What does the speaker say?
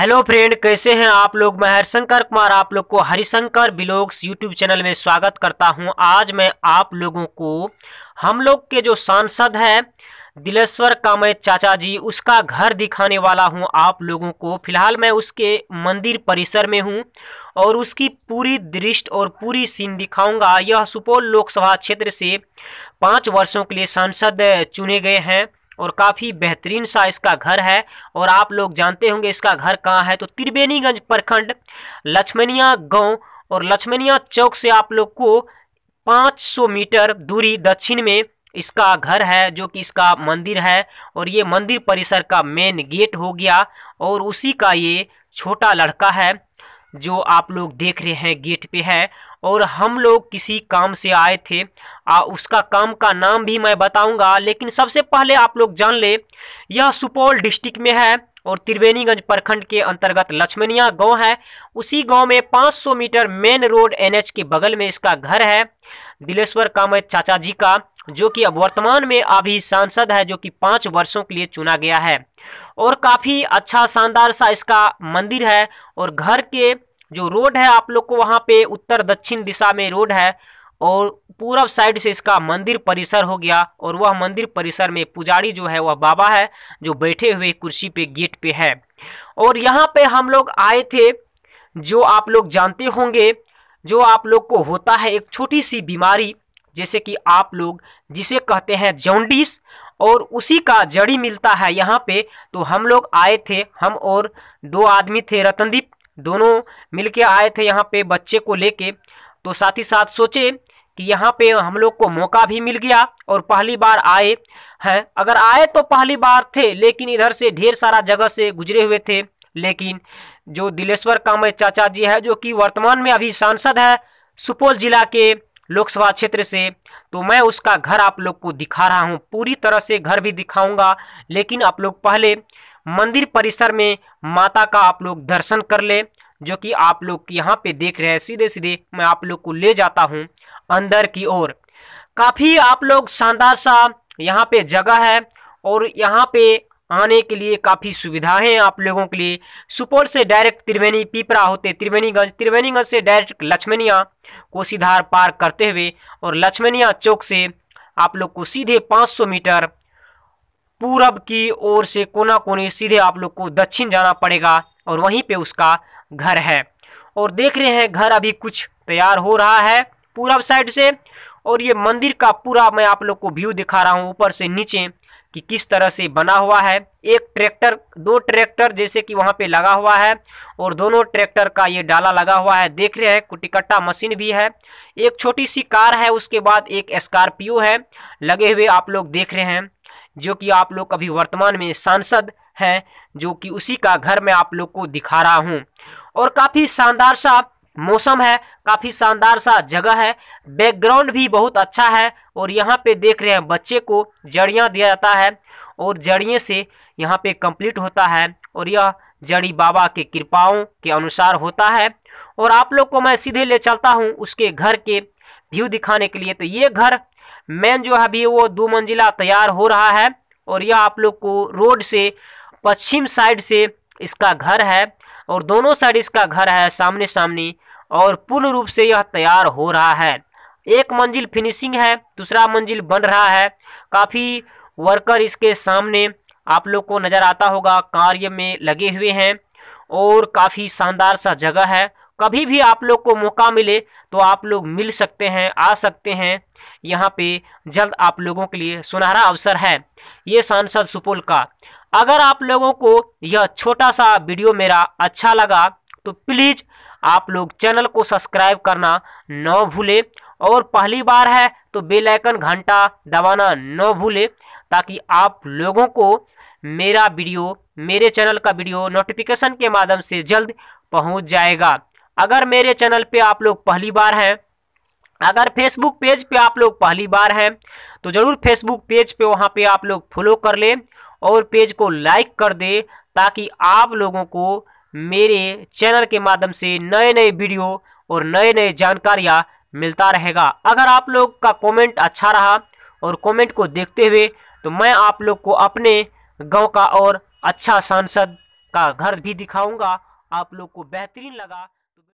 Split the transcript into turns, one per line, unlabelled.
hello friend कैसे हैं आप लोग मैं हरिशंकर कुमार आप लोग को हरिशंकर ब्लॉग्स यूट्यूब चैनल में स्वागत करता हूं आज मैं आप लोगों को हम लोग के जो सांसद हैं दिलेश्वर कामत चाचा जी उसका घर दिखाने वाला हूं आप लोगों को फिलहाल मैं उसके मंदिर परिसर में हूं और उसकी पूरी दृष्ट और पूरी सीन दिखाऊंगा यह सुपौल लोकसभा क्षेत्र से पाँच वर्षों के लिए सांसद चुने गए हैं और काफ़ी बेहतरीन सा इसका घर है और आप लोग जानते होंगे इसका घर कहाँ है तो त्रिवेणीगंज प्रखंड लक्ष्मणिया गांव और लक्ष्मणिया चौक से आप लोग को 500 मीटर दूरी दक्षिण में इसका घर है जो कि इसका मंदिर है और ये मंदिर परिसर का मेन गेट हो गया और उसी का ये छोटा लड़का है जो आप लोग देख रहे हैं गेट पे है और हम लोग किसी काम से आए थे आ, उसका काम का नाम भी मैं बताऊंगा लेकिन सबसे पहले आप लोग जान ले यह सुपौल डिस्ट्रिक्ट में है और त्रिवेणीगंज प्रखंड के अंतर्गत लक्ष्मणिया गांव है उसी गांव में 500 मीटर मेन रोड एनएच के बगल में इसका घर है दिलेश्वर कामत चाचा जी का जो कि अब वर्तमान में अभी सांसद है जो कि पाँच वर्षों के लिए चुना गया है और काफ़ी अच्छा शानदार सा इसका मंदिर है और घर के जो रोड है आप लोग को वहाँ पे उत्तर दक्षिण दिशा में रोड है और पूरब साइड से इसका मंदिर परिसर हो गया और वह मंदिर परिसर में पुजारी जो है वह बाबा है जो बैठे हुए कुर्सी पे गेट पे है और यहाँ पे हम लोग आए थे जो आप लोग जानते होंगे जो आप लोग को होता है एक छोटी सी बीमारी जैसे कि आप लोग जिसे कहते हैं जौंडिस और उसी का जड़ी मिलता है यहाँ पे तो हम लोग आए थे हम और दो आदमी थे रतनदीप दोनों मिलके आए थे यहाँ पे बच्चे को लेके तो साथ ही साथ सोचे कि यहाँ पे हम लोग को मौका भी मिल गया और पहली बार आए हैं अगर आए तो पहली बार थे लेकिन इधर से ढेर सारा जगह से गुजरे हुए थे लेकिन जो दिलेश्वर कामत चाचा जी है जो कि वर्तमान में अभी सांसद है सुपौल जिला के लोकसभा क्षेत्र से तो मैं उसका घर आप लोग को दिखा रहा हूँ पूरी तरह से घर भी दिखाऊंगा लेकिन आप लोग पहले मंदिर परिसर में माता का आप लोग दर्शन कर ले जो कि आप लोग यहाँ पे देख रहे हैं सीधे सीधे मैं आप लोग को ले जाता हूँ अंदर की ओर काफ़ी आप लोग शानदार सा यहाँ पे जगह है और यहाँ पे आने के लिए काफ़ी सुविधा है आप लोगों के लिए सुपौल से डायरेक्ट त्रिवेणी पिपरा होते त्रिवेणीगंज त्रिवेणीगंज से डायरेक्ट लक्ष्मणिया कोसीधार पार करते हुए और लक्ष्मणिया चौक से आप लोग को सीधे 500 मीटर पूरब की ओर से कोना कोने सीधे आप लोग को दक्षिण जाना पड़ेगा और वहीं पे उसका घर है और देख रहे हैं घर अभी कुछ तैयार हो रहा है पूरब साइड से और ये मंदिर का पूरा मैं आप लोग को व्यू दिखा रहा हूँ ऊपर से नीचे कि किस तरह से बना हुआ है एक ट्रैक्टर दो ट्रैक्टर जैसे कि वहां पे लगा हुआ है और दोनों ट्रैक्टर का ये डाला लगा हुआ है देख रहे हैं कुटिकट्टा मशीन भी है एक छोटी सी कार है उसके बाद एक स्कॉर्पियो है लगे हुए आप लोग देख रहे हैं जो कि आप लोग अभी वर्तमान में सांसद हैं जो कि उसी का घर मैं आप लोग को दिखा रहा हूँ और काफ़ी शानदार सा मौसम है काफ़ी शानदार सा जगह है बैकग्राउंड भी बहुत अच्छा है और यहाँ पे देख रहे हैं बच्चे को जड़ियाँ दिया जाता है और जड़िए से यहाँ पे कंप्लीट होता है और यह जड़ी बाबा के कृपाओं के अनुसार होता है और आप लोग को मैं सीधे ले चलता हूँ उसके घर के व्यू दिखाने के लिए तो ये घर मेन जो है अभी वो दो मंजिला तैयार हो रहा है और यह आप लोग को रोड से पश्चिम साइड से इसका घर है और दोनों साइड इसका घर है सामने सामने और पूर्ण रूप से यह तैयार हो रहा है एक मंजिल फिनिशिंग है दूसरा मंजिल बन रहा है काफ़ी वर्कर इसके सामने आप लोग को नज़र आता होगा कार्य में लगे हुए हैं और काफ़ी शानदार सा जगह है कभी भी आप लोग को मौका मिले तो आप लोग मिल सकते हैं आ सकते हैं यहाँ पे जल्द आप लोगों के लिए सुनहरा अवसर है ये सांसद सुपौल का अगर आप लोगों को यह छोटा सा वीडियो मेरा अच्छा लगा तो प्लीज़ आप लोग चैनल को सब्सक्राइब करना न भूले और पहली बार है तो बेल आइकन घंटा दबाना न भूले ताकि आप लोगों को मेरा वीडियो मेरे चैनल का वीडियो नोटिफिकेशन के माध्यम से जल्द पहुंच जाएगा अगर मेरे चैनल पे आप लोग पहली बार हैं अगर फेसबुक पेज पे आप लोग पहली बार हैं तो ज़रूर फेसबुक पेज पे वहाँ पे आप लोग फॉलो कर लें और पेज को लाइक कर दे ताकि आप लोगों को मेरे चैनल के माध्यम से नए नए वीडियो और नए नए जानकारियाँ मिलता रहेगा अगर आप लोग का कमेंट अच्छा रहा और कमेंट को देखते हुए तो मैं आप लोग को अपने गांव का और अच्छा सांसद का घर भी दिखाऊंगा आप लोग को बेहतरीन लगा